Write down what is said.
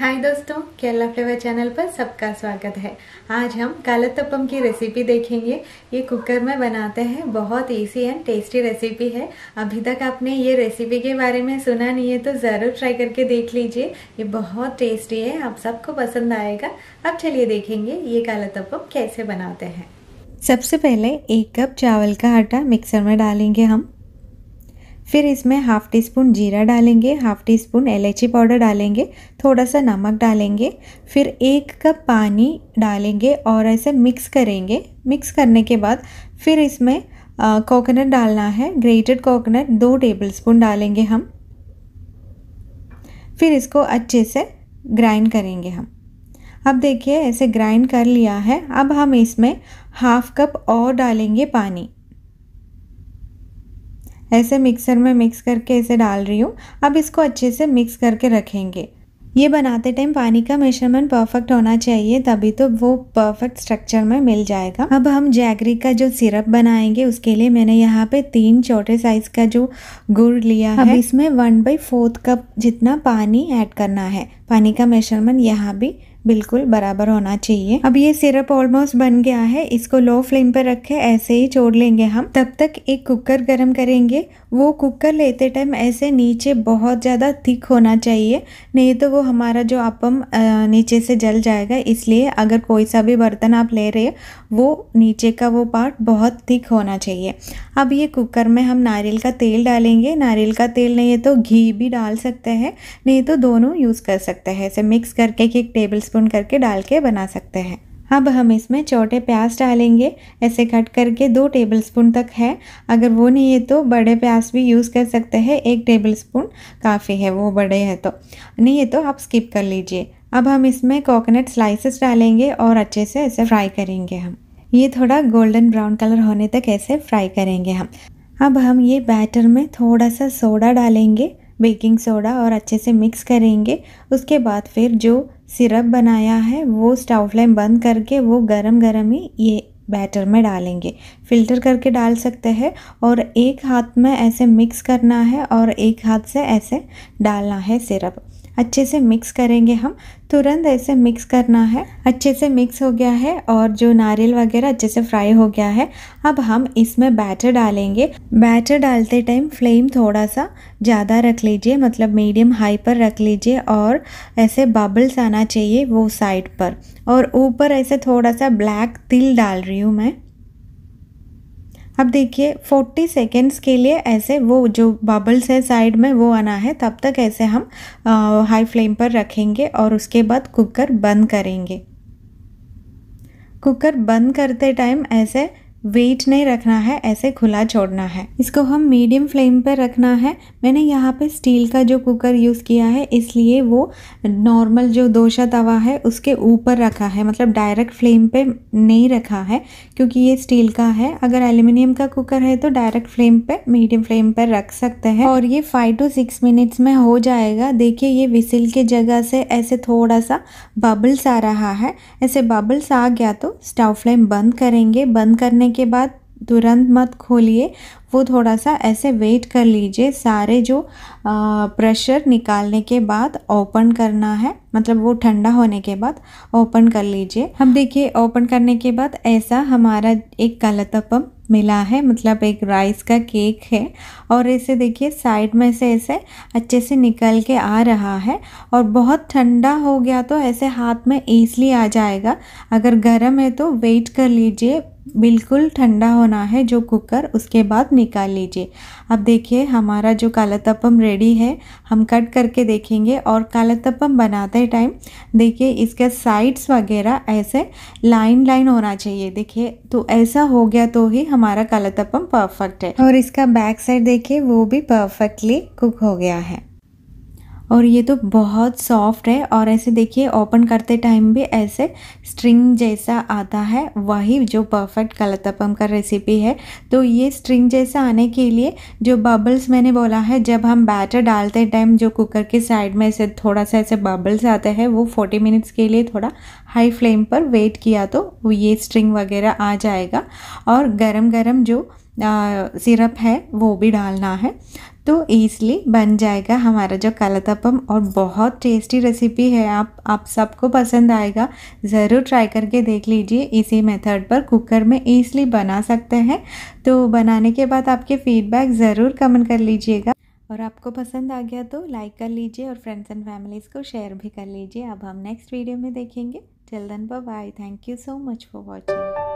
हाय दोस्तों Kerala flavour channel पर सबका स्वागत है आज हम कालतप्पम की रेसिपी देखेंगे ये कुकर में बनाते हैं बहुत इजी एंड टेस्टी रेसिपी है अभी तक आपने ये रेसिपी के बारे में सुना नहीं है तो ज़रूर ट्राई करके देख लीजिए ये बहुत टेस्टी है आप सबको पसंद आएगा अब चलिए देखेंगे ये कालतप्पम कैसे बनाते हैं सबसे पहले एक कप चावल का आटा मिक्सर में डालेंगे हम फिर इसमें हाफ़ टी स्पून जीरा डालेंगे हाफ़ टी स्पून इलायची पाउडर डालेंगे थोड़ा सा नमक डालेंगे फिर एक कप पानी डालेंगे और ऐसे मिक्स करेंगे मिक्स करने के बाद फिर इसमें कोकोनट डालना है ग्रेटेड कोकोनट दो टेबल स्पून डालेंगे हम फिर इसको अच्छे से ग्राइंड करेंगे हम अब देखिए ऐसे ग्राइंड कर लिया है अब हम इसमें हाफ़ कप और डालेंगे पानी ऐसे मिक्सर में मिक्स करके इसे डाल रही हूँ अब इसको अच्छे से मिक्स करके रखेंगे ये बनाते टाइम पानी का मेजरमेंट परफेक्ट होना चाहिए तभी तो वो परफेक्ट स्ट्रक्चर में मिल जाएगा अब हम जैगरी का जो सिरप बनाएंगे उसके लिए मैंने यहाँ पे तीन छोटे साइज का जो गुड़ लिया अब है इसमें वन बाई फोर्थ कप जितना पानी ऐड करना है पानी का मेजरमेंट यहाँ भी बिल्कुल बराबर होना चाहिए अब ये सिरप ऑलमोस्ट बन गया है इसको लो फ्लेम पर रखे ऐसे ही छोड़ लेंगे हम तब तक एक कुकर गर्म करेंगे वो कुकर लेते टाइम ऐसे नीचे बहुत ज़्यादा थिक होना चाहिए नहीं तो वो हमारा जो अपम नीचे से जल जाएगा इसलिए अगर कोई सा भी बर्तन आप ले रहे वो नीचे का वो पार्ट बहुत थिक होना चाहिए अब ये कुकर में हम नारियल का तेल डालेंगे नारियल का तेल नहीं है तो घी भी डाल सकते हैं नहीं तो दोनों यूज़ कर सकते हैं ऐसे मिक्स करके एक टेबल स्पून करके डाल के बना सकते हैं अब हम इसमें छोटे प्याज डालेंगे ऐसे कट करके दो टेबलस्पून तक है अगर वो नहीं है तो बड़े प्याज भी यूज़ कर सकते हैं एक टेबलस्पून काफ़ी है वो बड़े हैं तो नहीं है तो आप स्किप कर लीजिए अब हम इसमें कोकोनट स्लाइसेस डालेंगे और अच्छे से ऐसे फ्राई करेंगे हम ये थोड़ा गोल्डन ब्राउन कलर होने तक ऐसे फ्राई करेंगे हम अब हम ये बैटर में थोड़ा सा सोडा डालेंगे बेकिंग सोडा और अच्छे से मिक्स करेंगे उसके बाद फिर जो सिरप बनाया है वो स्टाव फ्लेम बंद करके वो गरम गरम ही ये बैटर में डालेंगे फ़िल्टर करके डाल सकते हैं और एक हाथ में ऐसे मिक्स करना है और एक हाथ से ऐसे डालना है सिरप अच्छे से मिक्स करेंगे हम तुरंत ऐसे मिक्स करना है अच्छे से मिक्स हो गया है और जो नारियल वगैरह अच्छे से फ्राई हो गया है अब हम इसमें बैटर डालेंगे बैटर डालते टाइम फ्लेम थोड़ा सा ज़्यादा रख लीजिए मतलब मीडियम हाई पर रख लीजिए और ऐसे बबल्स आना चाहिए वो साइड पर और ऊपर ऐसे थोड़ा सा ब्लैक तिल डाल रही हूँ मैं अब देखिए 40 सेकेंड्स के लिए ऐसे वो जो बबल्स है साइड में वो आना है तब तक ऐसे हम आ, हाई फ्लेम पर रखेंगे और उसके बाद कुकर बंद करेंगे कुकर बंद करते टाइम ऐसे वेट नहीं रखना है ऐसे खुला छोड़ना है इसको हम मीडियम फ्लेम पर रखना है मैंने यहाँ पे स्टील का जो कुकर यूज़ किया है इसलिए वो नॉर्मल जो दोशा तवा है उसके ऊपर रखा है मतलब डायरेक्ट फ्लेम पे नहीं रखा है क्योंकि ये स्टील का है अगर एल्यूमिनियम का कुकर है तो डायरेक्ट फ्लेम पर मीडियम फ्लेम पर रख सकते हैं और ये फाइव टू सिक्स मिनट्स में हो जाएगा देखिए ये विसिल के जगह से ऐसे थोड़ा सा बबल्स आ रहा है ऐसे बबल्स आ गया तो स्टाव फ्लेम बंद करेंगे बंद करने के बाद तुरंत मत खोलिए वो थोड़ा सा ऐसे वेट कर लीजिए सारे जो प्रेशर निकालने के बाद ओपन करना है मतलब वो ठंडा होने के बाद ओपन कर लीजिए हम देखिए ओपन करने के बाद ऐसा हमारा एक कलतपम मिला है मतलब एक राइस का केक है और इसे देखिए साइड में से ऐसे अच्छे से निकल के आ रहा है और बहुत ठंडा हो गया तो ऐसे हाथ में ईजली आ जाएगा अगर गर्म है तो वेट कर लीजिए बिल्कुल ठंडा होना है जो कुकर उसके बाद निकाल लीजिए अब देखिए हमारा जो काला तपम रेडी है हम कट करके देखेंगे और काला तपम बनाते टाइम देखिए इसके साइड्स वगैरह ऐसे लाइन लाइन होना चाहिए देखिए तो ऐसा हो गया तो ही हमारा काला तपम परफेक्ट है और इसका बैक साइड देखिए वो भी परफेक्टली कुक हो गया है और ये तो बहुत सॉफ्ट है और ऐसे देखिए ओपन करते टाइम भी ऐसे स्ट्रिंग जैसा आता है वही जो परफेक्ट कलतपम का रेसिपी है तो ये स्ट्रिंग जैसा आने के लिए जो बबल्स मैंने बोला है जब हम बैटर डालते टाइम जो कुकर के साइड में ऐसे थोड़ा सा ऐसे बबल्स आते हैं वो फोर्टी मिनट्स के लिए थोड़ा हाई फ्लेम पर वेट किया तो ये स्ट्रिंग वगैरह आ जाएगा और गरम गरम जो सिरप है वो भी डालना है तो ईज़िली बन जाएगा हमारा जो कलतपम और बहुत टेस्टी रेसिपी है आप आप सबको पसंद आएगा ज़रूर ट्राई करके देख लीजिए इसी मेथड पर कुकर में ईज़िली बना सकते हैं तो बनाने के बाद आपके फीडबैक ज़रूर कमेंट कर लीजिएगा और आपको पसंद आ गया तो लाइक कर लीजिए और फ्रेंड्स एंड फैमिलीज़ को शेयर भी कर लीजिए अब हम नेक्स्ट वीडियो में देखेंगे till then bye thank you so much for watching